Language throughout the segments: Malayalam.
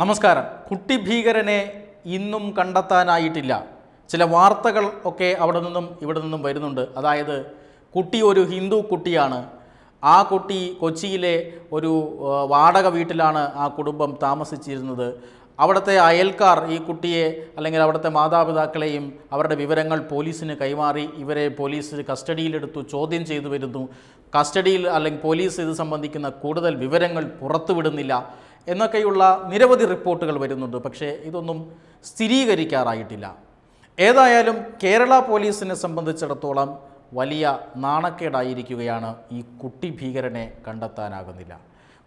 നമസ്കാരം കുട്ടി ഭീകരനെ ഇന്നും കണ്ടെത്താനായിട്ടില്ല ചില വാർത്തകൾ ഒക്കെ അവിടെ നിന്നും ഇവിടെ നിന്നും വരുന്നുണ്ട് അതായത് കുട്ടി ഒരു ഹിന്ദു കുട്ടിയാണ് ആ കുട്ടി കൊച്ചിയിലെ ഒരു വാടക വീട്ടിലാണ് ആ കുടുംബം താമസിച്ചിരുന്നത് അവിടുത്തെ അയൽക്കാർ ഈ കുട്ടിയെ അല്ലെങ്കിൽ അവിടുത്തെ മാതാപിതാക്കളെയും അവരുടെ വിവരങ്ങൾ പോലീസിന് കൈമാറി ഇവരെ പോലീസ് കസ്റ്റഡിയിലെടുത്തു ചോദ്യം ചെയ്തു വരുന്നു കസ്റ്റഡിയിൽ അല്ലെങ്കിൽ പോലീസ് ഇത് സംബന്ധിക്കുന്ന കൂടുതൽ വിവരങ്ങൾ പുറത്തുവിടുന്നില്ല എന്നൊക്കെയുള്ള നിരവധി റിപ്പോർട്ടുകൾ വരുന്നുണ്ട് പക്ഷേ ഇതൊന്നും സ്ഥിരീകരിക്കാറായിട്ടില്ല ഏതായാലും കേരള പോലീസിനെ സംബന്ധിച്ചിടത്തോളം വലിയ നാണക്കേടായിരിക്കുകയാണ് ഈ കുട്ടി ഭീകരനെ കണ്ടെത്താനാകുന്നില്ല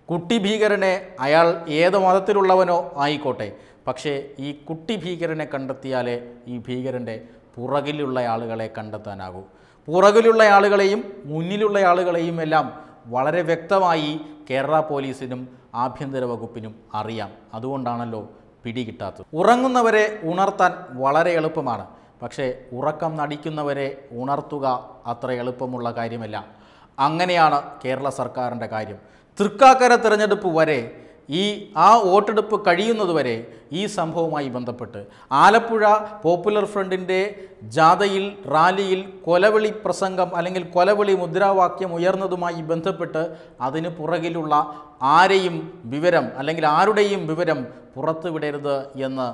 കുട്ടി ഭീകരനെ അയാൾ ഏത് മതത്തിലുള്ളവനോ ആയിക്കോട്ടെ പക്ഷേ ഈ കുട്ടി ഭീകരനെ കണ്ടെത്തിയാലേ ഈ ഭീകരൻ്റെ പുറകിലുള്ള ആളുകളെ കണ്ടെത്താനാകൂ പുറകിലുള്ള ആളുകളെയും മുന്നിലുള്ള ആളുകളെയും എല്ലാം വളരെ വ്യക്തമായി കേരള പോലീസിനും ആഭ്യന്തര വകുപ്പിനും അറിയാം അതുകൊണ്ടാണല്ലോ പിടികിട്ടാത്തത് ഉറങ്ങുന്നവരെ ഉണർത്താൻ വളരെ എളുപ്പമാണ് പക്ഷേ ഉറക്കം നടിക്കുന്നവരെ ഉണർത്തുക അത്ര എളുപ്പമുള്ള കാര്യമല്ല അങ്ങനെയാണ് കേരള സർക്കാരിൻ്റെ കാര്യം തൃക്കാക്കര തിരഞ്ഞെടുപ്പ് വരെ ഈ ആ വോട്ടെടുപ്പ് കഴിയുന്നതുവരെ ഈ സംഭവവുമായി ബന്ധപ്പെട്ട് ആലപ്പുഴ പോപ്പുലർ ഫ്രണ്ടിൻ്റെ ജാഥയിൽ റാലിയിൽ കൊലവിളി പ്രസംഗം അല്ലെങ്കിൽ കൊലവിളി മുദ്രാവാക്യം ഉയർന്നതുമായി ബന്ധപ്പെട്ട് അതിന് പുറകിലുള്ള ആരെയും വിവരം അല്ലെങ്കിൽ ആരുടെയും വിവരം പുറത്തുവിടരുത് എന്ന്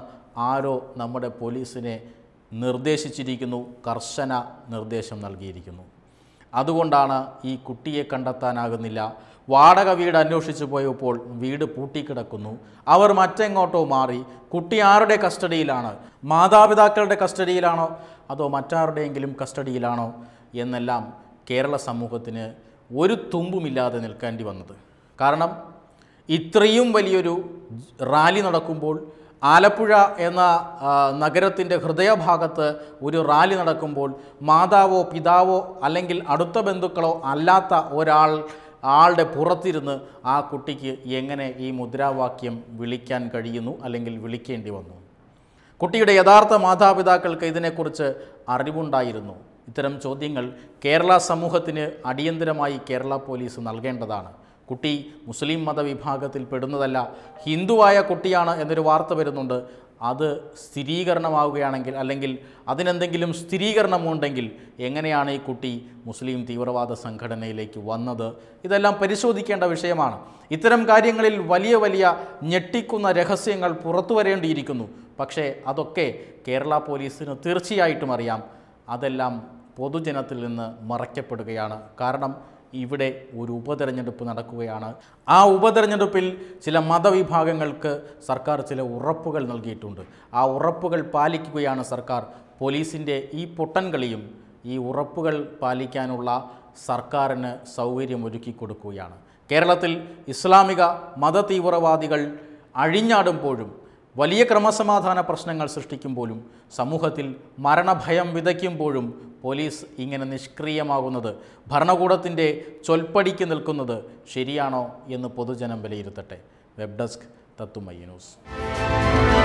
ആരോ നമ്മുടെ പോലീസിനെ നിർദ്ദേശിച്ചിരിക്കുന്നു കർശന നിർദ്ദേശം നൽകിയിരിക്കുന്നു അതുകൊണ്ടാണ് ഈ കുട്ടിയെ കണ്ടെത്താനാകുന്നില്ല വാടക വീട് അന്വേഷിച്ചു പോയപ്പോൾ വീട് പൂട്ടിക്കിടക്കുന്നു അവർ മറ്റെങ്ങോട്ടോ മാറി കുട്ടി ആരുടെ കസ്റ്റഡിയിലാണ് മാതാപിതാക്കളുടെ കസ്റ്റഡിയിലാണോ അതോ മറ്റാരുടെയെങ്കിലും കസ്റ്റഡിയിലാണോ എന്നെല്ലാം കേരള സമൂഹത്തിന് ഒരു തുമ്പുമില്ലാതെ നിൽക്കേണ്ടി വന്നത് കാരണം ഇത്രയും വലിയൊരു റാലി നടക്കുമ്പോൾ ആലപ്പുഴ എന്ന നഗരത്തിൻ്റെ ഹൃദയഭാഗത്ത് ഒരു റാലി നടക്കുമ്പോൾ മാതാവോ പിതാവോ അല്ലെങ്കിൽ അടുത്ത ബന്ധുക്കളോ അല്ലാത്ത ഒരാൾ ആളുടെ പുറത്തിരുന്ന് ആ കുട്ടിക്ക് എങ്ങനെ ഈ മുദ്രാവാക്യം വിളിക്കാൻ കഴിയുന്നു അല്ലെങ്കിൽ വിളിക്കേണ്ടി വന്നു കുട്ടിയുടെ യഥാർത്ഥ മാതാപിതാക്കൾക്ക് ഇതിനെക്കുറിച്ച് അറിവുണ്ടായിരുന്നു ഇത്തരം ചോദ്യങ്ങൾ കേരള സമൂഹത്തിന് അടിയന്തരമായി കേരള പോലീസ് നൽകേണ്ടതാണ് കുട്ടി മുസ്ലിം മതവിഭാഗത്തിൽ പെടുന്നതല്ല ഹിന്ദുവായ കുട്ടിയാണ് എന്നൊരു വാർത്ത വരുന്നുണ്ട് അത് സ്ഥിരീകരണമാവുകയാണെങ്കിൽ അല്ലെങ്കിൽ അതിനെന്തെങ്കിലും സ്ഥിരീകരണമുണ്ടെങ്കിൽ എങ്ങനെയാണ് ഈ കുട്ടി മുസ്ലിം തീവ്രവാദ സംഘടനയിലേക്ക് വന്നത് ഇതെല്ലാം പരിശോധിക്കേണ്ട വിഷയമാണ് ഇത്തരം കാര്യങ്ങളിൽ വലിയ വലിയ ഞെട്ടിക്കുന്ന രഹസ്യങ്ങൾ പുറത്തു വരേണ്ടിയിരിക്കുന്നു പക്ഷേ അതൊക്കെ കേരള പോലീസിന് തീർച്ചയായിട്ടും അറിയാം അതെല്ലാം പൊതുജനത്തിൽ നിന്ന് മറയ്ക്കപ്പെടുകയാണ് കാരണം ഇവിടെ ഒരു ഉപതെരഞ്ഞെടുപ്പ് നടക്കുകയാണ് ആ ഉപതെരഞ്ഞെടുപ്പിൽ ചില മതവിഭാഗങ്ങൾക്ക് സർക്കാർ ചില ഉറപ്പുകൾ നൽകിയിട്ടുണ്ട് ആ ഉറപ്പുകൾ പാലിക്കുകയാണ് സർക്കാർ പോലീസിൻ്റെ ഈ പൊട്ടൻകളിയും ഈ ഉറപ്പുകൾ പാലിക്കാനുള്ള സർക്കാരിന് ഒരുക്കി കൊടുക്കുകയാണ് കേരളത്തിൽ ഇസ്ലാമിക മത തീവ്രവാദികൾ അഴിഞ്ഞാടുമ്പോഴും വലിയ ക്രമസമാധാന പ്രശ്നങ്ങൾ സൃഷ്ടിക്കുമ്പോഴും സമൂഹത്തിൽ മരണഭയം വിതയ്ക്കുമ്പോഴും പോലീസ് ഇങ്ങനെ നിഷ്ക്രിയമാകുന്നത് ഭരണകൂടത്തിൻ്റെ ചൊൽപ്പടിക്ക് നിൽക്കുന്നത് ശരിയാണോ എന്ന് പൊതുജനം വിലയിരുത്തട്ടെ വെബ് ഡെസ്ക് തത്തുമയ്യ ന്യൂസ്